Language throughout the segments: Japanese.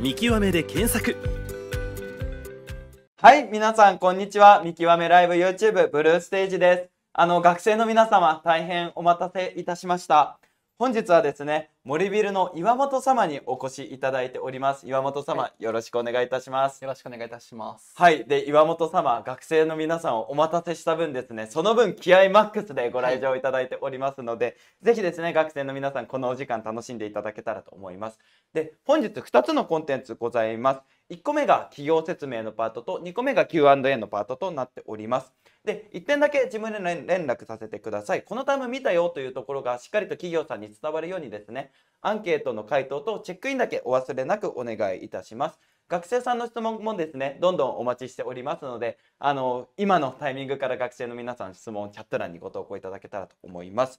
見極めで検索はい皆さんこんにちは見極めライブ YouTube ブルーステージですあの学生の皆様大変お待たせいたしました本日はですね森ビルの岩本様にお越しいただいております岩本様、はい、よろしくお願いいたしますよろしくお願いいたしますはいで岩本様学生の皆さんをお待たせした分ですねその分気合マックスでご来場いただいておりますので、はい、ぜひですね学生の皆さんこのお時間楽しんでいただけたらと思いますで本日2つのコンテンツございます1個目が企業説明のパートと2個目が Q&A のパートとなっております。で、1点だけ自分で連絡させてください。このタイム見たよというところがしっかりと企業さんに伝わるようにですね、アンケートの回答とチェックインだけお忘れなくお願いいたします。学生さんの質問もですね、どんどんお待ちしておりますので、あの、今のタイミングから学生の皆さん質問チャット欄にご投稿いただけたらと思います。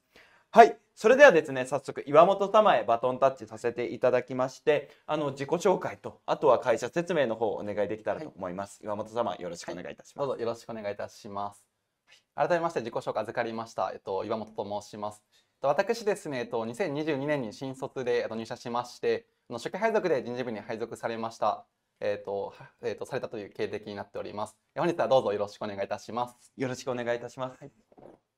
はい。それではですね、早速、岩本様へバトンタッチさせていただきまして、あの、自己紹介と、あとは会社説明の方をお願いできたらと思います。はい、岩本様、よろしくお願いいたします、はい、どうぞよろしくお願いいたします。改めまして自己紹介預かりました、えっと、岩本と申します。えっと、私ですね、えっと、2022年に新卒で入社しまして、あの初期配属で人事部に配属されました。えっ、ー、と、えっ、ー、と、されたという経歴になっております。本日はどうぞよろしくお願いいたします。よろしくお願いいたします。はい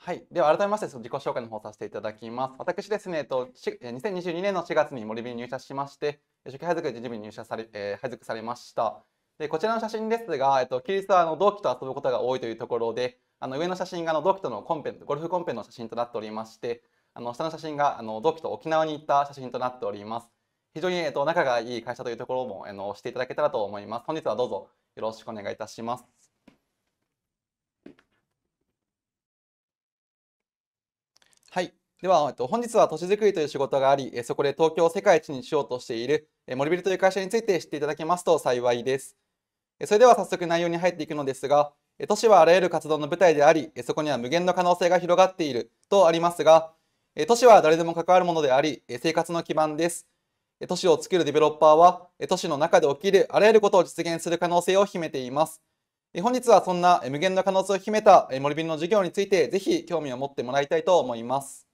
はい。では、改めまして、自己紹介の方させていただきます。私ですね、えっと、2022年の4月に森ビに入社しまして、初期配属で事務に入社され、えー、配属されました。で、こちらの写真ですが、えっと、休日はあの同期と遊ぶことが多いというところで、あの上の写真があの同期とのコンペ、ゴルフコンペの写真となっておりまして、あの下の写真があの同期と沖縄に行った写真となっております。非常に、えっと、仲がいい会社というところも、あの、していただけたらと思います。本日はどうぞよろしくお願いいたします。はい。では、えっと、本日は都市づくりという仕事があり、そこで東京を世界一にしようとしている森ビルという会社について知っていただけますと幸いです。それでは早速内容に入っていくのですが、都市はあらゆる活動の舞台であり、そこには無限の可能性が広がっているとありますが、都市は誰でも関わるものであり、生活の基盤です。都市を作るディベロッパーは、都市の中で起きるあらゆることを実現する可能性を秘めています。本日はそんな無限の可能性を秘めた森瓶の授業についてぜひ興味を持ってもらいたいと思います。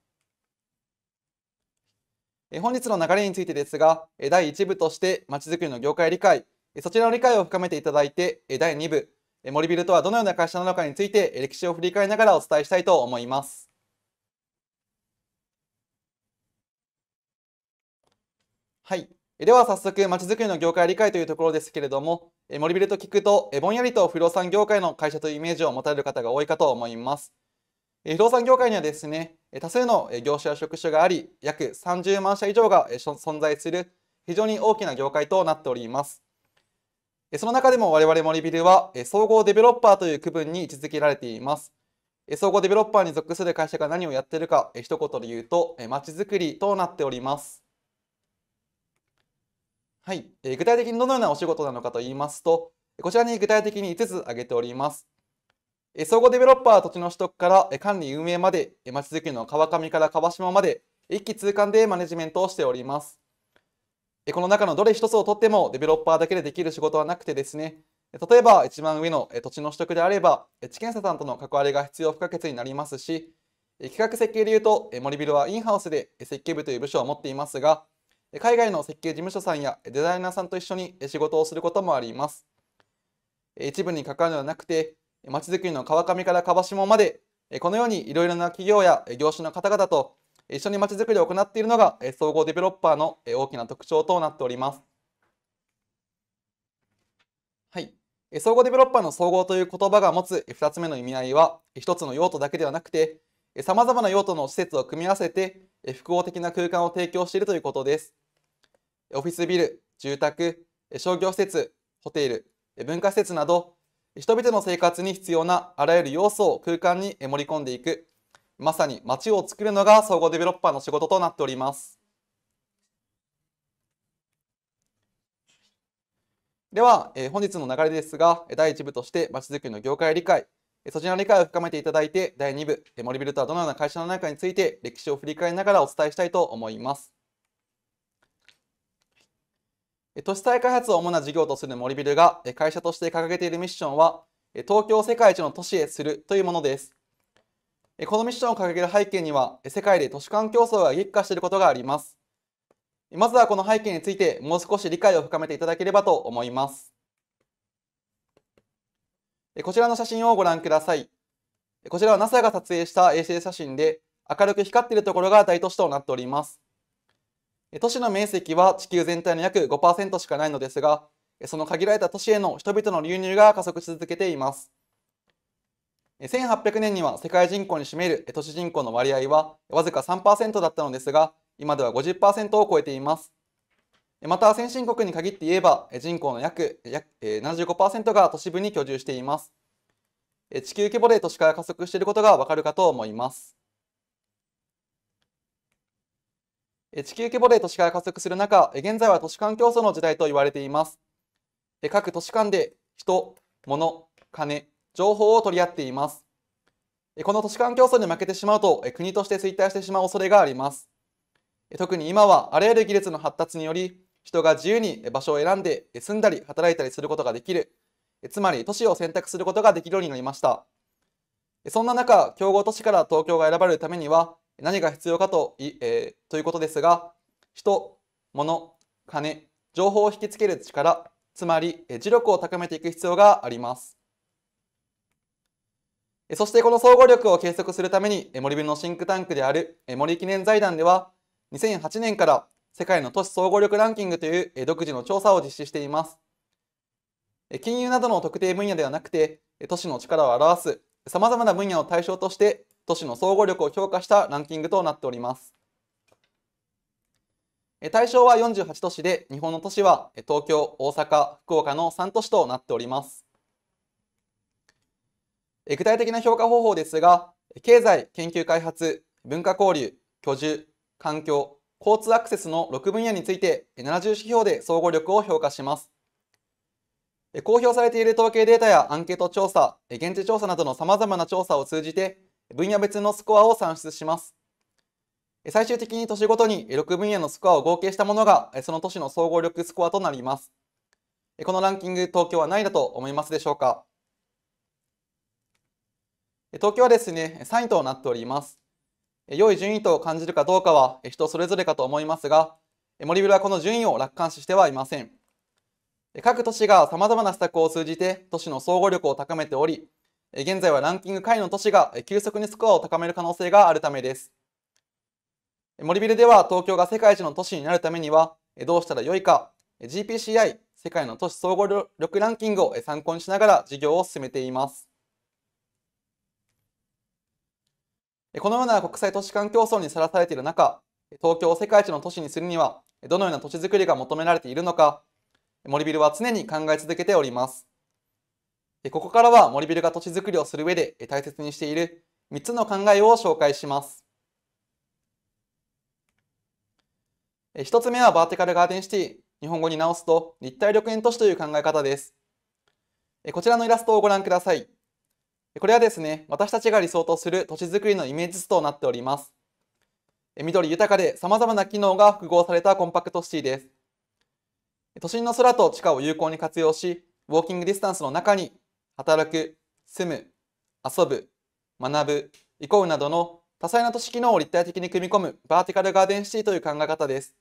本日の流れについてですが、第1部としてまちづくりの業界理解、そちらの理解を深めていただいて、第2部、森ビルとはどのような会社なのかについて歴史を振り返りながらお伝えしたいと思います。はい。では早速、まちづくりの業界理解というところですけれども、森ビルと聞くと、ぼんやりと不動産業界の会社というイメージを持たれる方が多いかと思います。不動産業界にはですね、多数の業種や職種があり、約30万社以上が存在する非常に大きな業界となっております。その中でも我々森ビルは、総合デベロッパーという区分に位置づけられています。総合デベロッパーに属する会社が何をやっているか、一言で言うと、まちづくりとなっております。はい、えー、具体的にどのようなお仕事なのかと言いますと、こちらに具体的に5つ挙げております。え総合デベロッパー土地の取得からえ管理運営まで、えまちづくりの川上から川島まで、一気通貫でマネジメントをしております。えこの中のどれ一つをとってもデベロッパーだけでできる仕事はなくてですね、例えば一番上の土地の取得であれば、地検査さんとの関わりが必要不可欠になりますし、企画設計でいうと森ビルはインハウスで設計部という部署を持っていますが、海外の設計事務所さんやデザイナーさんと一緒に仕事をすることもあります。一部に関わるのではなくて、まちづくりの川上から川下まで、このようにいろいろな企業や業種の方々と一緒にまちづくりを行っているのが総合デベロッパーの大きな特徴となっております。はい、総合デベロッパーの総合という言葉が持つ2つ目の意味合いは1つの用途だけではなくてさまざまな用途の施設を組み合わせて複合的な空間を提供しているということです。オフィスビル、住宅、商業施設、ホテル、文化施設など、人々の生活に必要なあらゆる要素を空間に盛り込んでいく、まさに街を作るのが総合デベロッパーの仕事となっております。では、え本日の流れですが、第1部としてまちづくりの業界理解、そちらの理解を深めていただいて、第2部、森ビルとはどのような会社なのかについて歴史を振り返りながらお伝えしたいと思います。都市再開発を主な事業とする森ビルが会社として掲げているミッションは東京世界一の都市へするというものです。このミッションを掲げる背景には世界で都市間競争が激化していることがあります。まずはこの背景についてもう少し理解を深めていただければと思います。こちらの写真をご覧ください。こちらは NASA が撮影した衛星写真で明るく光っているところが大都市となっております。都市の面積は地球全体の約5%しかないのですが、その限られた都市への人々の流入が加速し続けています。1800年には世界人口に占める都市人口の割合はわずか3%だったのですが、今では50%を超えています。また、先進国に限って言えば、人口の約約75%が都市部に居住しています。地球規模で都市化が加速していることがわかるかと思います。地球規模で都市化が加速する中、現在は都市間競争の時代と言われています。各都市間で人、物、金、情報を取り合っています。この都市間競争に負けてしまうと、国として衰退してしまう恐れがあります。特に今はあらゆる技術の発達により、人が自由に場所を選んで住んだり働いたりすることができる、つまり都市を選択することができるようになりました。そんな中、競合都市から東京が選ばれるためには、何が必要かとい,、えー、ということですが人、物、金、情報を引きつける力つまり、え磁力を高めていく必要があります。そしてこの総合力を計測するために森ビのシンクタンクである森記念財団では2008年から世界の都市総合力ランキングという独自の調査を実施しています。金融などの特定分野ではなくて都市の力を表すさまざまな分野を対象として都市の総合力を評価したランキングとなっております。対象は48都市で、日本の都市は東京、大阪、福岡の3都市となっております。具体的な評価方法ですが、経済、研究開発、文化交流、居住、環境、交通アクセスの6分野について70指標で総合力を評価します。公表されている統計データやアンケート調査、現地調査などのさまざまな調査を通じて、分野別のスコアを算出します。最終的に年ごとに6分野のスコアを合計したものが、その都市の総合力スコアとなります。このランキング、東京はないだと思いますでしょうか東京はですね、3位となっております。良い順位と感じるかどうかは人それぞれかと思いますが、森ビルはこの順位を楽観視してはいません。各都市が様々な施策を通じて都市の総合力を高めており、現在はランキング下位の都市が急速にスコアを高める可能性があるためです。森ビルでは東京が世界一の都市になるためにはどうしたらよいか GPCI 世界の都市総合力ランキングを参考にしながら事業を進めています。このような国際都市間競争にさらされている中、東京を世界一の都市にするには、どのような都市づくりが求められているのか、森ビルは常に考え続けております。ここからは森ビルが土地づくりをする上で大切にしている3つの考えを紹介します。1つ目はバーティカルガーデンシティ、日本語に直すと立体緑園都市という考え方です。こちらのイラストをご覧ください。これはですね、私たちが理想とする土地づくりのイメージ図となっております。緑豊かで様々な機能が複合されたコンパクトシティです。都心の空と地下を有効に活用し、ウォーキングディスタンスの中に働く、住む、遊ぶ、学ぶ、行こうなどの多彩な都市機能を立体的に組み込むバーティカルガーデンシティという考え方です。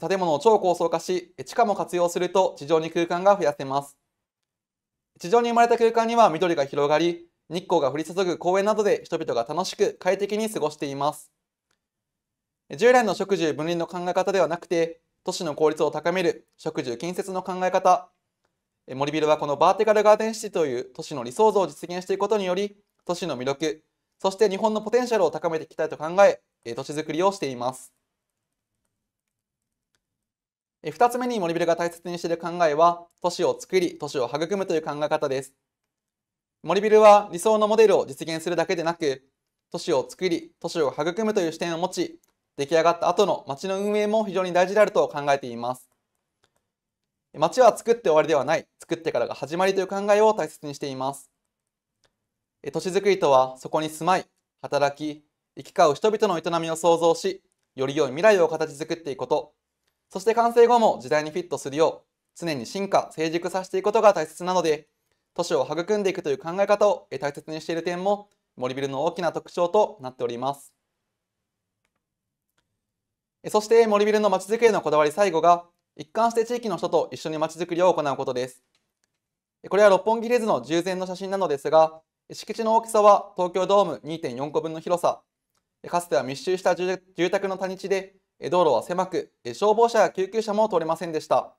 建物を超高層化し、地下も活用すると地上に空間が増やせます。地上に生まれた空間には緑が広がり、日光が降り注ぐ公園などで人々が楽しく快適に過ごしています。従来の植樹分離の考え方ではなくて、都市の効率を高める植樹近接の考え方森ビルはこのバーティカルガーデンシティという都市の理想像を実現していくことにより、都市の魅力、そして日本のポテンシャルを高めていきたいと考え、都市づくりをしています。2つ目に森ビルが大切にしている考えは、都市を作り、都市を育むという考え方です。森ビルは理想のモデルを実現するだけでなく、都市を作り、都市を育むという視点を持ち、出来上がった後の街の運営も非常に大事であると考えています。街は作って終わりではない、作ってからが始まりという考えを大切にしています。都市づくりとは、そこに住まい、働き、行き交う人々の営みを創造し、より良い未来を形作っていくこと、そして完成後も時代にフィットするよう、常に進化、成熟させていくことが大切なので、都市を育んでいくという考え方を大切にしている点も、森ビルの大きな特徴となっております。そして森ビルの街づくりのこだわり最後が、一貫して地域の人と一緒にまちづくりを行うことです。これは六本木レズの従前の写真なのですが、敷地の大きさは東京ドーム2.4個分の広さ、かつては密集した住宅の谷地で、道路は狭く、消防車や救急車も通れませんでした。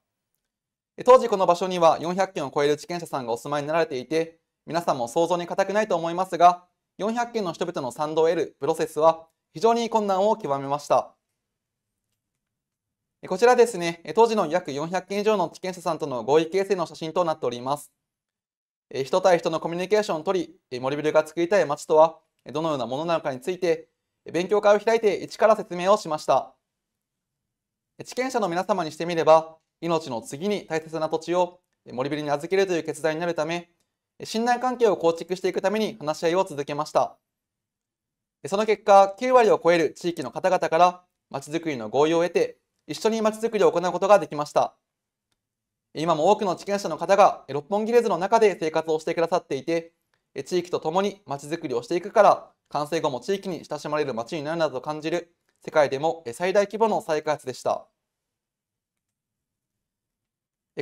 当時この場所には400件を超える地権者さんがお住まいになられていて、皆さんも想像に難くないと思いますが、400件の人々の賛同を得るプロセスは非常に困難を極めました。こちらですね、当時の約400件以上の地権者さんとの合意形成の写真となっております。人対人のコミュニケーションをとり、森ビルが作りたい街とはどのようなものなのかについて、勉強会を開いて一から説明をしました。地権者の皆様にしてみれば、命の次に大切な土地を森ビルに預けるという決断になるため、信頼関係を構築していくために話し合いを続けました。その結果、9割を超える地域の方々から、まちづくりの合意を得て、一緒に街づくりを行うことができました。今も多くの地権者の方が六本木レズの中で生活をしてくださっていて、地域とともに街づくりをしていくから、完成後も地域に親しまれる街になるなどと感じる、世界でも最大規模の再開発でした。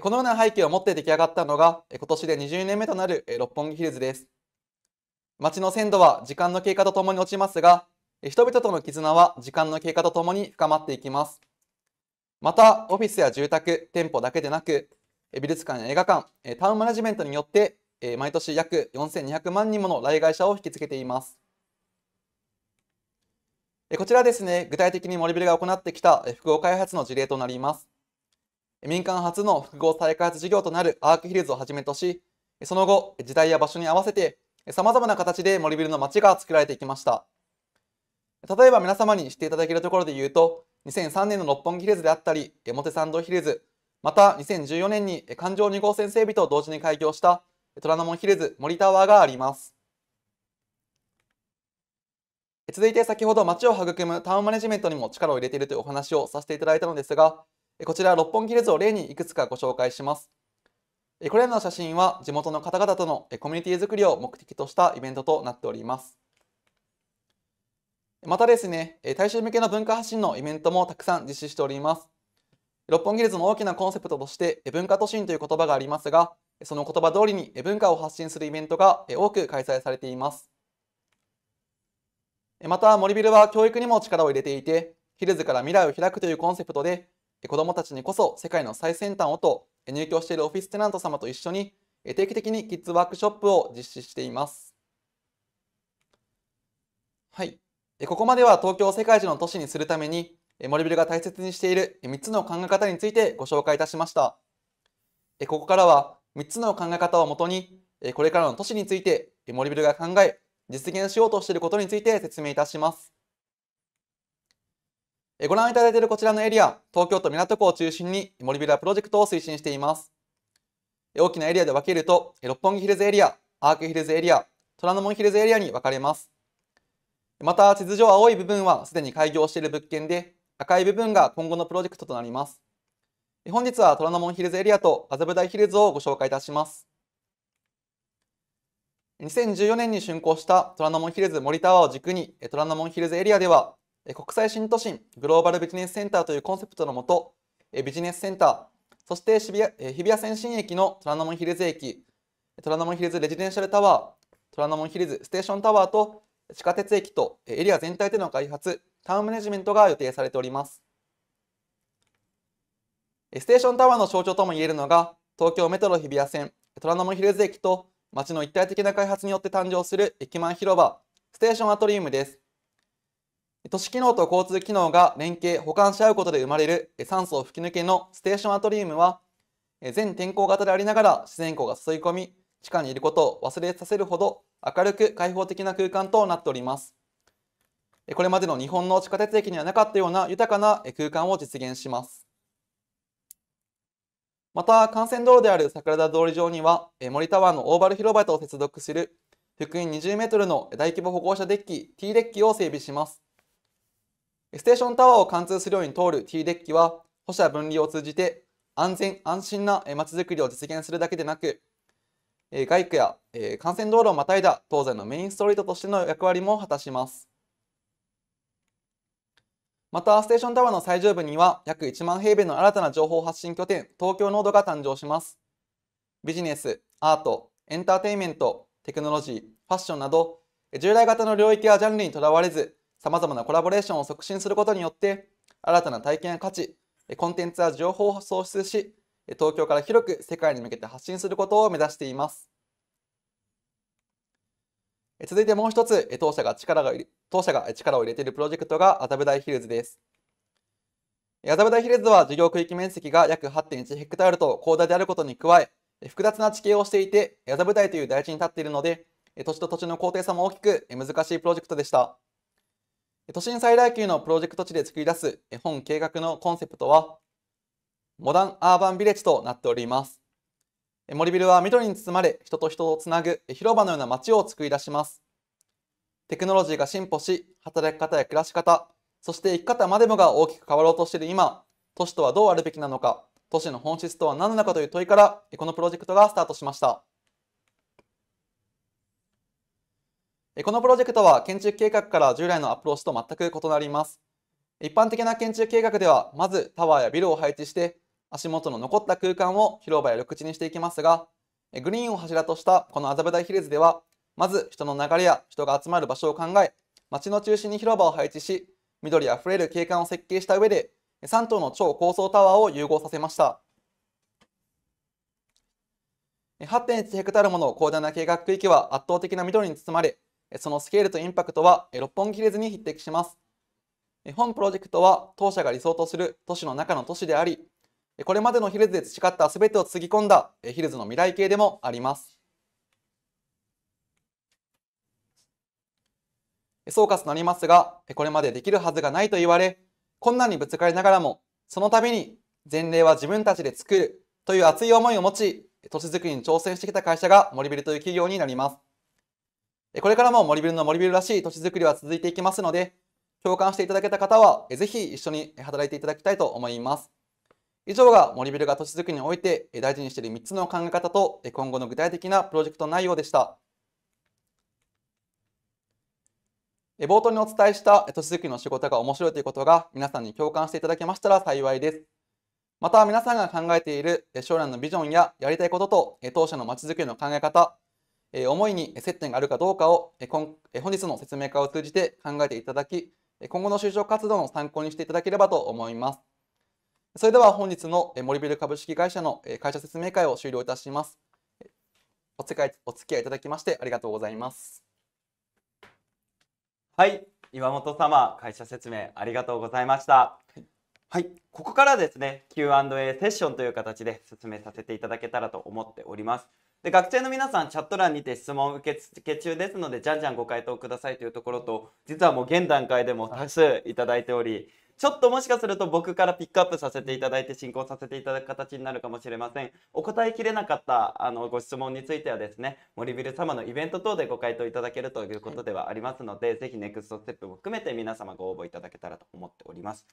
このような背景を持って出来上がったのが、今年で20年目となる六本木ヒルズです。街の鮮度は時間の経過とともに落ちますが、人々との絆は時間の経過とともに深まっていきます。また、オフィスや住宅、店舗だけでなく、美術館や映画館、タウンマネジメントによって、毎年約4200万人もの来会社を引きつけています。こちらですね、具体的に森ビルが行ってきた複合開発の事例となります。民間初の複合再開発事業となるアークヒルズをはじめとし、その後、時代や場所に合わせて、さまざまな形で森ビルの街が作られていきました。例えば皆様に知っていただけるところで言うと、2003年の六本木ヒルズであったり表参道ヒルズまた2014年に環状2号線整備と同時に開業した虎ノ門ヒルズ森タワーがあります続いて先ほど街を育むタウンマネジメントにも力を入れているというお話をさせていただいたのですがこちら六本木ヒルズを例にいくつかご紹介しますこれらの写真は地元の方々とのコミュニティづくりを目的としたイベントとなっておりますまたですね、大衆向けの文化発信のイベントもたくさん実施しております。六本木ルズの大きなコンセプトとして文化都心という言葉がありますが、その言葉通りに文化を発信するイベントが多く開催されています。また、森ビルは教育にも力を入れていて、ヒルズから未来を開くというコンセプトで、子どもたちにこそ世界の最先端をと入居しているオフィステナント様と一緒に定期的にキッズワークショップを実施しています。はい。ここまでは東京を世界一の都市にするために森ビルが大切にしている3つの考え方についてご紹介いたしましたここからは3つの考え方をもとにこれからの都市について森ビルが考え実現しようとしていることについて説明いたしますご覧いただいているこちらのエリア、東京都港区を中心に森ビルはプロジェクトを推進しています。大きなエリアで分けると、六本木ヒルズエリア、アークヒルズエリア、虎ノ門ヒルズエリアに分かれます。また地図上青い部分はすでに開業している物件で赤い部分が今後のプロジェクトとなります本日は虎ノ門ヒルズエリアと麻布台ヒルズをご紹介いたします2014年に竣工した虎ノ門ヒルズ森タワーを軸に虎ノ門ヒルズエリアでは国際新都心グローバルビジネスセンターというコンセプトのもとビジネスセンターそして日比谷先進駅の虎ノ門ヒルズ駅虎ノ門ヒルズレジデンシャルタワー虎ノ門ヒルズステーションタワーと地下鉄駅とエリア全体での開発、タウンマネジメントが予定されております。ステーションタワーの象徴ともいえるのが、東京メトロ日比谷線、虎ノ門ヒルズ駅と町の一体的な開発によって誕生する駅前広場、ステーションアトリウムです。都市機能と交通機能が連携、補完し合うことで生まれる酸素を吹き抜けのステーションアトリウムは、全天候型でありながら自然光が吸い込み、地下にいることを忘れさせるほど明るく開放的な空間となっております。これまでの日本の地下鉄駅にはなかったような豊かな空間を実現します。また、幹線道路である桜田通り上には、森タワーのオーバル広場と接続する福音20メートルの大規模歩行者デッキ T デッキを整備します。ステーションタワーを貫通するように通る T デッキは、歩車分離を通じて安全安心な街づくりを実現するだけでなく、え外区や、え幹線道路をまたいだ東西のメインストリートとしての役割も果たします。また、ステーションタワーの最上部には約1万平米の新たな情報発信拠点、東京ノードが誕生します。ビジネス、アート、エンターテインメント、テクノロジー、ファッションなど、従来型の領域やジャンルにとらわれず、様々なコラボレーションを促進することによって、新たな体験や価値、コンテンツや情報を創出し、東京から広く世界に向けて発信することを目指しています。続いてもう一つ、当社が力が当社が力を入れているプロジェクトが麻布台ヒルズです。麻布台ヒルズは事業区域面積が約8.1ヘクタールと広大であることに加え、複雑な地形をしていて、麻布台という台地に立っているので、土地と土地の高低差も大きく難しいプロジェクトでした。都心最大級のプロジェクト地で作り出す本計画のコンセプトは、モダンアーバンビレッジとなっております。森ビルは緑に包まれ、人と人をつなぐ広場のような街を作り出します。テクノロジーが進歩し、働き方や暮らし方、そして生き方までもが大きく変わろうとしている今、都市とはどうあるべきなのか、都市の本質とは何なのかという問いから、このプロジェクトがスタートしました。このプロジェクトは建築計画から従来のアプローチと全く異なります。一般的な建築計画では、まずタワーやビルを配置して、足元の残った空間を広場や緑地にしていきますが、グリーンを柱としたこの麻布台ヒルズでは、まず人の流れや人が集まる場所を考え、街の中心に広場を配置し、緑あふれる景観を設計した上で、3棟の超高層タワーを融合させました。8.1ヘクタールもの広大な計画区域は圧倒的な緑に包まれ、そのスケールとインパクトは六本木ヒルズに匹敵します。本プロジェクトは当社が理想とする都市の中の都市であり、これまでのヒルズで培った全てをつぎ込んだヒルズの未来形でもあります。総括となりますが、これまでできるはずがないと言われ、困難にぶつかりながらも、その度に前例は自分たちで作るという熱い思いを持ち、都市づくりに挑戦してきた会社が森ビルという企業になります。これからも森ビルの森ビルらしい都市づくりは続いていきますので、共感していただけた方は、ぜひ一緒に働いていただきたいと思います。以上が森ビルが都市づくりにおいて大事にしている3つの考え方と今後の具体的なプロジェクト内容でした。冒頭にお伝えした都市づくりの仕事が面白いということが皆さんに共感していただけましたら幸いです。また皆さんが考えている将来のビジョンややりたいことと当社のまちづくりの考え方、思いに接点があるかどうかを本日の説明会を通じて考えていただき、今後の就職活動の参考にしていただければと思います。それでは本日の森ビル株式会社の会社説明会を終了いたします。お付き合いいただきましてありがとうございます。はい、岩本様、会社説明ありがとうございました。はい、ここからですね、Q&A セッションという形で説明させていただけたらと思っております。で学生の皆さんチャット欄にて質問受け付け中ですのでじゃんじゃんご回答くださいというところと実はもう現段階でも多数いただいておりちょっともしかすると僕からピックアップさせていただいて進行させていただく形になるかもしれませんお答えきれなかったあのご質問についてはですね森ビル様のイベント等でご回答いただけるということではありますので、はい、ぜひネクストステップも含めて皆様ご応募いただけたらと思っております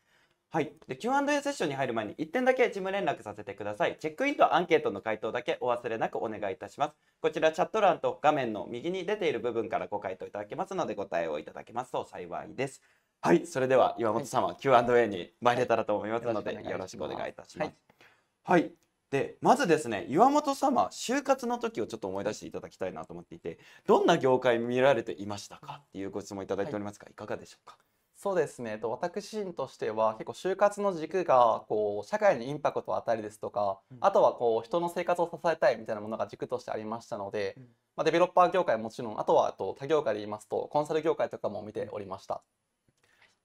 はい、で Q&A セッションに入る前に1点だけ事務連絡させてくださいチェックインとアンケートの回答だけお忘れなくお願いいたしますこちらチャット欄と画面の右に出ている部分からご回答いただけますのでご対応いただけますと幸いですはい、それでは岩本様、はい、Q&A に参れたらと思いますので、はい、よろしくお願いいたします。はい、はい、でまずですね岩本様就活の時をちょっと思い出していただきたいなと思っていてどんな業界見られていましたかっていうご質問いただいておりますが、い、かがでしょうかそうですねと私自身としては結構就活の軸がこう社会にインパクトを与えるですとか、うん、あとはこう人の生活を支えたいみたいなものが軸としてありましたので、うん、まあ、デベロッパー業界はもちろんあとはあと他業界で言いますとコンサル業界とかも見ておりました。うん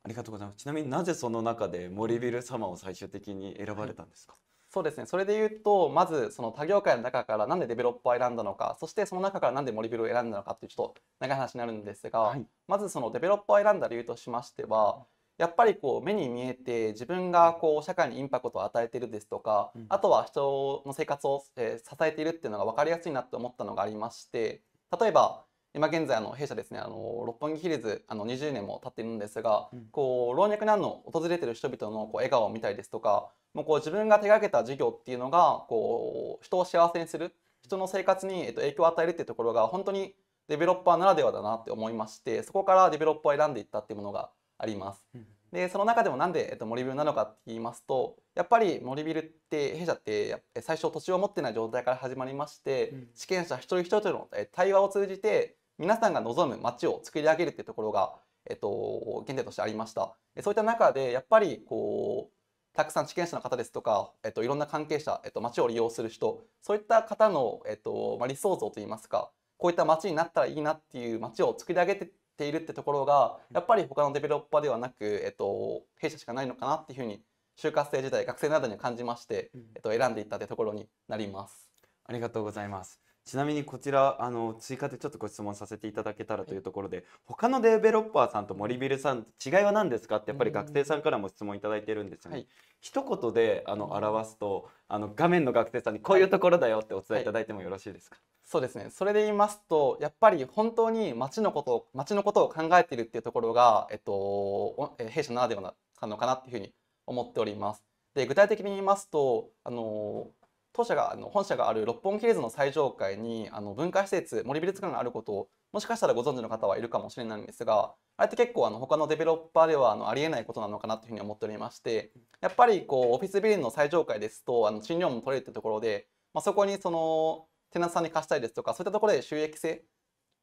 ありがとうございます。ちなみになぜその中で森ビル様を最終的に選ばれたんですか、はい、そうですねそれで言うとまずその他業界の中から何でデベロッパーを選んだのかそしてその中から何で森ビルを選んだのかっていうちょっと長い話になるんですが、はい、まずそのデベロッパーを選んだ理由としましてはやっぱりこう目に見えて自分がこう社会にインパクトを与えてるですとか、うん、あとは人の生活を、支えているっていうのが分かりやすいなって思ったのがありまして例えば今現在あの弊社ですねあの六本木ヒルズあの20年も経っているんですが、うん、こう老若男女訪れてる人々のこう笑顔を見たりですとかもうこう自分が手がけた事業っていうのがこう人を幸せにする人の生活に、えっと、影響を与えるっていうところが本当にデベロッパーならではだなって思いましてそこからデベロッパーを選んでいったっていうものがあります。うん、でその中でもなんで、えっと、森ビルなのかって言いますとやっぱり森ビルって弊社って最初土地を持ってない状態から始まりまして、うん、試験者一人一人との対話を通じて皆さんが望む街を作り上げるっていうところが、えっと、原点としてありました。そういった中でやっぱりこうたくさん地権者の方ですとか、えっと、いろんな関係者、えっと、町を利用する人そういった方の、えっとまあ、理想像といいますかこういった町になったらいいなっていう町を作り上げてているってところがやっぱり他のデベロッパーではなく、えっと、弊社しかないのかなっていうふうに就活生時代学生などに感じまして、えっと、選んでいったってところになります。ありがとうございますちなみにこちらあの追加でちょっとご質問させていただけたらというところで、はい、他のデベロッパーさんと森ビルさん違いは何ですかってやっぱり学生さんからも質問いただいてるんですよね。はい、一言であの表すとあの画面の学生さんにこういうところだよってお伝えいただいてもよろしいですか、はい、そうですねそれで言いますとやっぱり本当に町のこと町のことを考えているっていうところが、えっと、弊社ならではなのかなっていうふうに思っております。で具体的に言いますとあの当社があの本社がある六本木レーズの最上階にあの文化施設森美術館があることをもしかしたらご存知の方はいるかもしれないんですがあれって結構あの他のデベロッパーではあのありえないことなのかなというふうに思っておりましてやっぱりこうオフィスビルの最上階ですとあの賃料も取れるってところで、まあ、そこにそのテナントさんに貸したりですとかそういったところで収益性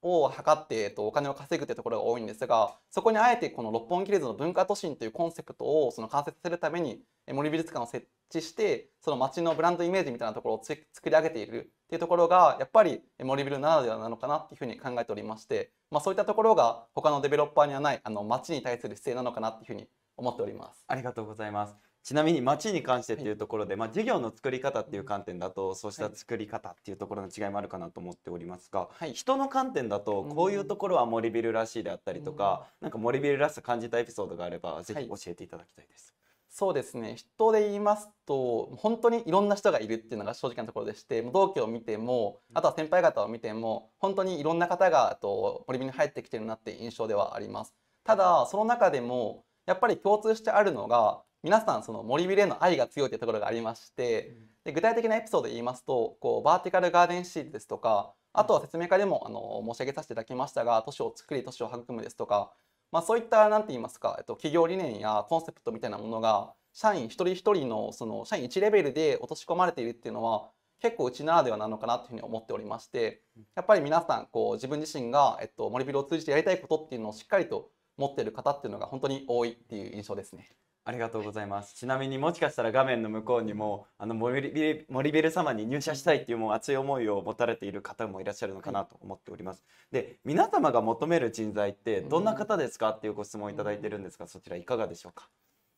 を図って、えっと、お金を稼ぐというところが多いんですがそこにあえてこの六本木レーズの文化都心というコンセプトをその完成させるために森美術館を設致してその街のブランドイメージみたいなところを作り上げているっていうところがやっぱり森ビルならではなのかなっていうふうに考えておりまして、まあ、そういったところが他のデベロッパーにはないあの街に対する姿勢なのかなっていうふうに思っております。ありがとうございます。ちなみに町に関してっていうところで、はい、まあ、事業の作り方っていう観点だとそうした作り方っていうところの違いもあるかなと思っておりますが、はい、人の観点だとこういうところは森ビルらしいであったりとか、うん、なんか森ビルらしさ感じたエピソードがあればぜひ教えていただきたいです。そうですね人で言いますと本当にいろんな人がいるっていうのが正直なところでして同期を見てもあとは先輩方を見ても本当にいろんな方がと森に入ってきてるなって印象ではあります。ただその中でもやっぱり共通してあるのが皆さんその森ビレの愛が強いというところがありましてで具体的なエピソードで言いますとこうバーティカルガーデンシールですとかあとは説明会でもあの申し上げさせていただきましたが都市を作り都市を育むですとかまあ、そういった何て言いますか、えっと、企業理念やコンセプトみたいなものが社員一人一人のその社員1レベルで落とし込まれているっていうのは結構うちならではなのかなというふうに思っておりましてやっぱり皆さんこう自分自身が、えっと、森ビルを通じてやりたいことっていうのをしっかりと持ってる方っていうのが本当に多いっていう印象ですね。ありがとうございます。ちなみにもしかしたら画面の向こうにもあの森ビ森ビル様に入社したいっていうもう熱い思いを持たれている方もいらっしゃるのかなと思っております。で皆様が求める人材ってどんな方ですかっていうご質問をいただいてるんですがそちらいかがでしょうか。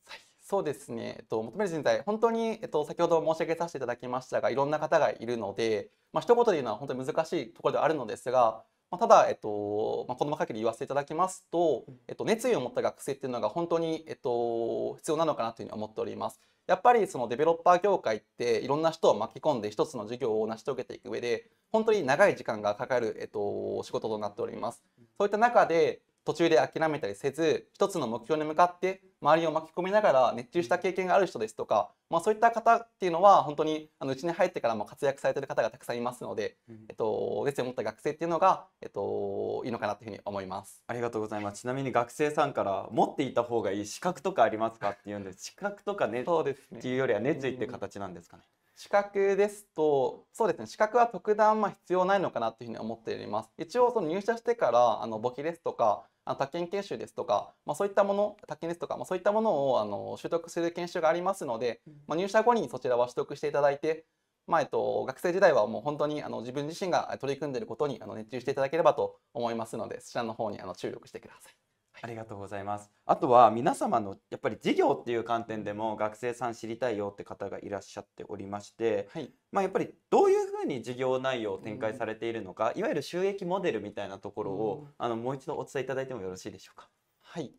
はい、そうですね、えっと、求める人材、本当に、えっと、先ほど申し上げさせていただきましたが、いろんな方がいるので、まあ、一言で言うのは本当に難しいところではあるのですが、まあ、ただ、えっとまあ、この場限り言わせていただきますと、えっと、熱意を持った学生っていうのが本当に、えっと、必要なのかなというふうに思っております。やっぱりそのデベロッパー業界っていろんな人を巻き込んで一つの事業を成し遂げていく上で本当に長い時間がかかる、えっと、仕事となっております。そういった中で途中で諦めたりせず一つの目標に向かって周りを巻き込みながら熱中した経験がある人ですとか、まあ、そういった方っていうのは本当にあのうちに入ってからも活躍されてる方がたくさんいますので、えっと、熱意を持った学生っていうのが、えっと、いいのかなというふうに思いますありがとうございますちなみに学生さんから持っていた方がいい資格とかありますかっていうんです資格とかねそうですねっていうよりは熱意って形なんですかね。資格ですと、そうですね、資格は特段まあ必要ないのかなというふうに思っております。一応その入社してからあの簿記ですとか、あの宅建研修ですとか、まあ、そういったもの宅建ですとか、まあ、そういったものをあの取得する研修がありますので、まあ、入社後にそちらは取得していただいて、まあえっと、学生時代はもう本当にあの自分自身が取り組んでいることにあの熱中していただければと思いますのでそちらの方にあの注力してください。ありがとうございます。あとは皆様のやっぱり事業っていう観点でも学生さん知りたいよって方がいらっしゃっておりまして、はい、まあ、やっぱりどういうふうに事業内容を展開されているのか、うん、いわゆる収益モデルみたいなところを、うん、あのもう一度お伝えいただいてもよろしいでしょうか。はい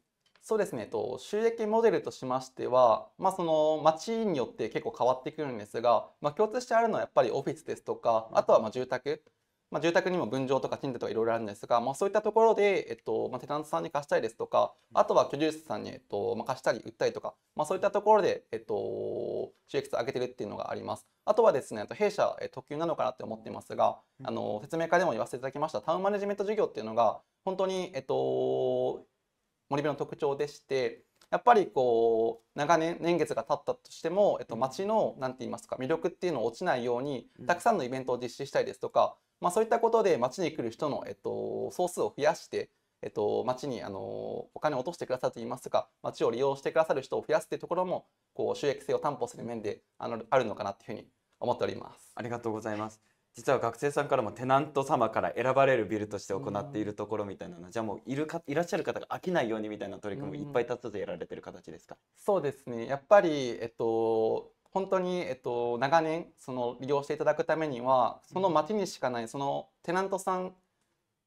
そうですねと収益モデルとしましては、まあ、その町によって結構変わってくるんですが、まあ、共通してあるのはやっぱりオフィスですとかあとはま住宅まあ、住宅にも分譲とか賃貸とかいろいろあるんですが、まあ、そういったところで、えっとまあ、テナントさんに貸したりですとかあとは居住者さんに、えっとまあ、貸したり売ったりとか、まあ、そういったところで、えっと、収益率上げてるっていうのがあります。あとはですね、弊社特急なのかなって思っていますが、あの説明会でも言わせていただきましたタウンマネジメント事業っていうのが本当に、えっと、森部の特徴でしてやっぱりこう長年年月が経ったとしても、えっと、町の何て言いますか魅力っていうのを落ちないようにたくさんのイベントを実施したりですとかまあ、そういったことで町に来る人の、えっと、総数を増やして、えっと、町にあのお金を落としてくださるといいますか町を利用してくださる人を増やすというところもこう収益性を担保する面であのあるのかなっていうふうに思っております。ありがとうございます。実は学生さんからもテナント様から選ばれるビルとして行っているところみたいなの、じゃあもういるかいらっしゃる方が飽きないようにみたいな取り組みいっぱい立つでやられてる形ですか、うん、そうですねやっぱり、えっと、本当に、えっと、長年その利用していただくためにはその町にしかないそのテナントさん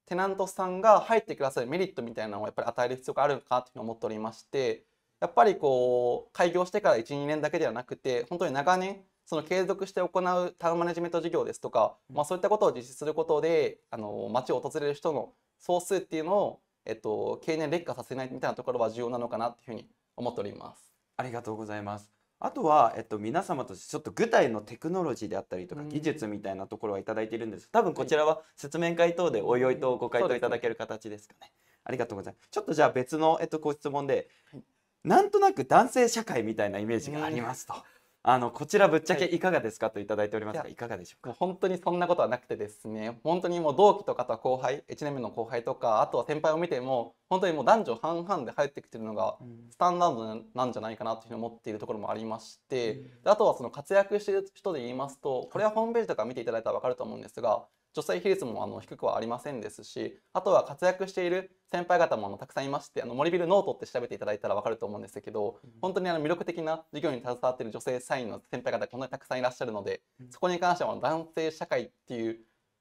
テナントさんが入ってくださるメリットみたいなのをやっぱり与える必要があるかというふうに思っておりましてやっぱりこう開業してから12年だけではなくて本当に長年その継続して行うタウンマネジメント事業ですとか、まあ、そういったことを実施することであの町を訪れる人の総数っていうのを、えっと、経年劣化させないみたいなところは重要なのかなっていうふうに思っております。ありがとうございます。あとは、えっと、皆様としてちょっと具体のテクノロジーであったりとか技術みたいなところは頂いているんです多分こちらは説明会等でおいおいとご回答いただける形ですかね。ありがとうございます。ちょっとじゃあ別の、えっと、ご質問で、なんとなく男性社会みたいなイメージがありますと。あのこちらぶっちゃけいかがですかと頂いておりますがいかがでしょうか本当にそんなことはなくてですね本当にもう同期とかとは後輩1年目の後輩とかあとは先輩を見ても本当にもう男女半々で入ってきてるのがスタンダードなんじゃないかなというふうに思っているところもありまして、うん、あとはその活躍してる人で言いますとこれはホームページとか見ていただいたらわかると思うんですが女性比率もあの低くはありませんですしあとは活躍している先輩方もあのたくさんいましてあの森ビルノートって調べていただいたら分かると思うんですけど、本当にあの魅力的な授業に携わっている女性社員の先輩方こんなにたくさんいらっしゃるので、そこに関しては男性社会っていう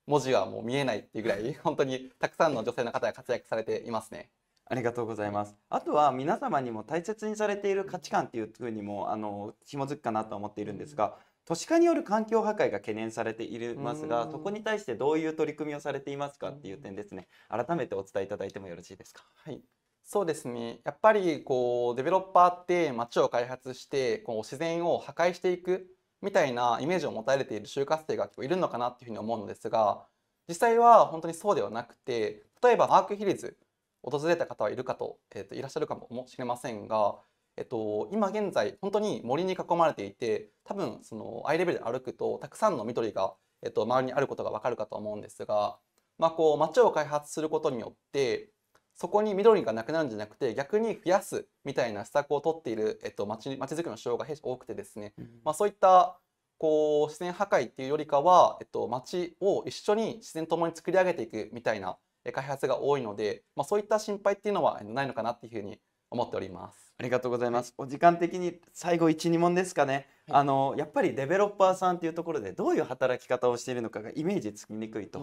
文字はもう見えないっていうぐらい本当にたくさんの女性の方が活躍されていますね。ありがとうございます。あとは皆様にも大切にされている価値観っていうふうにもあの紐づくかなと思っているんですが、都市化による環境破壊が懸念されていますがそこに対してどういう取り組みをされていますかっていう点ですね改めてお伝えいただいてもよろしいですか。はいそうですねやっぱりこうデベロッパーって街を開発してこう自然を破壊していくみたいなイメージを持たれている就活生が結構いるのかなっていうふうに思うのですが実際は本当にそうではなくて例えばマークヒルズ訪れた方はいるかと,、えーといらっしゃるかもしれませんがえっと、今現在本当に森に囲まれていて多分そのアイレベルで歩くとたくさんの緑が、えっと、周りにあることがわかるかと思うんですが、まあ、こう街を開発することによってそこに緑がなくなるんじゃなくて逆に増やすみたいな施策をとっている、えっと、町街づくりの主法が多くてですね、まあ、そういったこう自然破壊っていうよりかは、えっと、町を一緒に自然ともに作り上げていくみたいな開発が多いので、まあ、そういった心配っていうのはないのかなっていうふうに思っております。ありがとうございます。お時間的に最後1、2問ですかね。はい、あのやっぱりデベロッパーさんっていうところでどういう働き方をしているのかがイメージつきにくいと。っ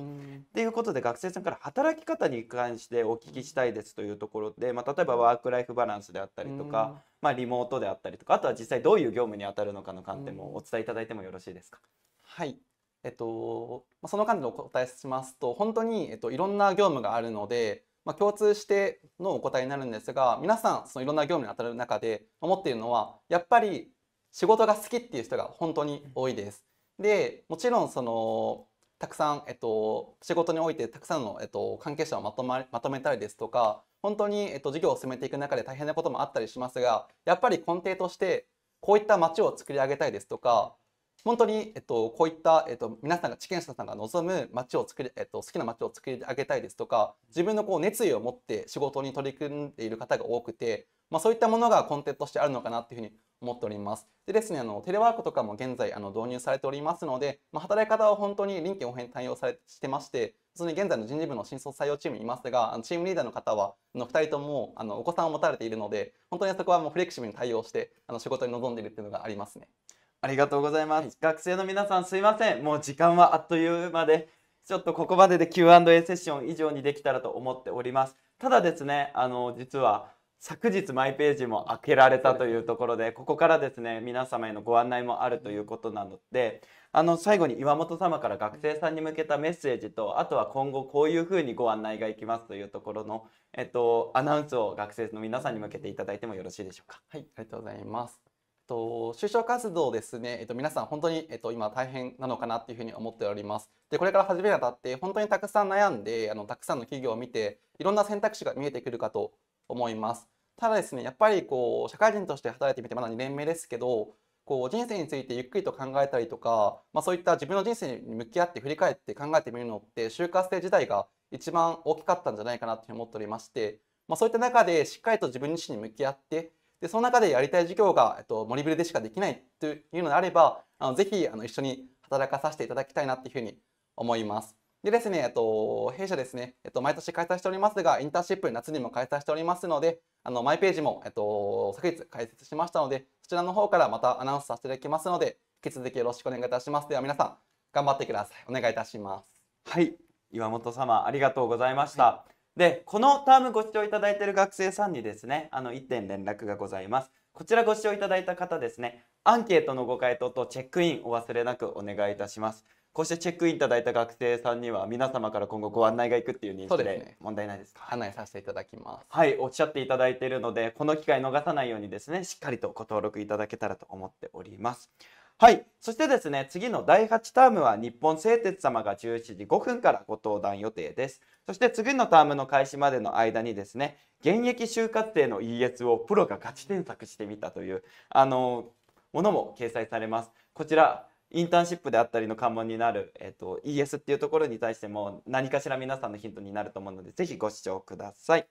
ていうことで学生さんから働き方に関してお聞きしたいですというところで、まあ、例えばワーク・ライフ・バランスであったりとか、まあ、リモートであったりとかあとは実際どういう業務に当たるのかの観点もお伝えいただいてもよろしいですか。はいえっと、その間でお答えしますと本当に、えっと、いろんな業務があるのでまあ、共通してのお答えになるんですが皆さんそのいろんな業務に当たる中で思っているのはやっぱり仕事が好きっていう人が本当に多いです。でもちろんそのたくさん、えっと、仕事においてたくさんの、えっと、関係者をまとままとめたりですとか本当に、えっと、事業を進めていく中で大変なこともあったりしますがやっぱり根底としてこういった街を作り上げたいですとか本当に、えっと、こういった、えっと、皆さんが地権者さんが望む街を作り、えっと、好きな街を作り上げたいですとか自分のこう熱意を持って仕事に取り組んでいる方が多くて、まあ、そういったものがコンテンツとしてあるのかなというふうに思っております。でですね、あのテレワークとかも現在あの導入されておりますので、まあ、働き方は本当に臨機応変に対応されしてまして、そ現在の人事部の新卒採用チームにいますが、あのチームリーダーの方はあの2人ともあのお子さんを持たれているので、本当にそこはもうフレキシブルに対応してあの仕事に臨んでいるというのがありますね。ありがとうございます、はい、学生の皆さんすいませんもう時間はあっという間でちょっとここまでで Q&A セッション以上にできたらと思っておりますただですねあの実は昨日マイページも開けられたというところでここからですね皆様へのご案内もあるということなのであの最後に岩本様から学生さんに向けたメッセージとあとは今後こういうふうにご案内がいきますというところの、えっと、アナウンスを学生の皆さんに向けていただいてもよろしいでしょうか。はい、ありがとうございますと、就職活動ですね、えっと、皆さん本当に、えっと、今大変なのかなっていうふうに思っております。で、これから始めるにあたって、本当にたくさん悩んで、あの、たくさんの企業を見て、いろんな選択肢が見えてくるかと思います。ただですね、やっぱりこう、社会人として働いてみて、まだ2年目ですけど、こう人生についてゆっくりと考えたりとか、まあ、そういった自分の人生に向き合って振り返って考えてみるのって就活生自体が一番大きかったんじゃないかなと思っておりまして、まあ、そういった中でしっかりと自分自身に向き合ってで、その中でやりたい授業が、えっと、森ビルでしかできないというのであれば、あのぜひあの一緒に働かさせていただきたいなっていうふうに思います。でですね、えっと、弊社ですね、えっと、毎年開催しておりますが、インターンシップ夏にも開催しておりますので、あの、マイページも、えっと、昨日開設しましたので、そちらの方からまたアナウンスさせていただきますので、引き続きよろしくお願いいたします。では皆さん、頑張ってください。お願いいたします。はい、岩本様、ありがとうございました。はいで、このタームご視聴いただいている学生さんにですね、あの1点連絡がございます。こちらご視聴いただいた方ですね、アンケートのご回答とチェックインお忘れなくお願いいたします。こうしてチェックインいただいた学生さんには皆様から今後ご案内がいくっていう認識で問題ないですか案内、させていただきますはいおっしゃっていただいているのでこの機会逃さないようにですねしっかりとご登録いただけたらと思っておりますはい。そしてですね、次の第8タームは日本製鉄様が17時5分からご登壇予定です。そして次のタームの開始までの間にですね、現役就活生の ES をプロがガチ添削してみたという、あのものも掲載されます。こちら、インターンシップであったりの関門になる、えっと、ES っていうところに対しても何かしら皆さんのヒントになると思うので、ぜひご視聴ください。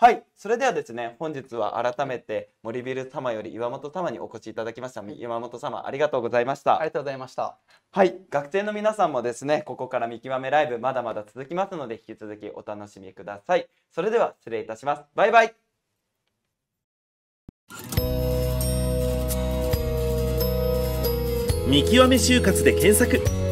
はい、それではですね、本日は改めて森ビル様より岩本様にお越しいただきました。岩本様、ありがとうございました。ありがとうございました。はい、学生の皆さんもですね、ここから見極めライブまだまだ続きますので、引き続きお楽しみください。それでは失礼いたします。バイバイ。見極め就活で検索。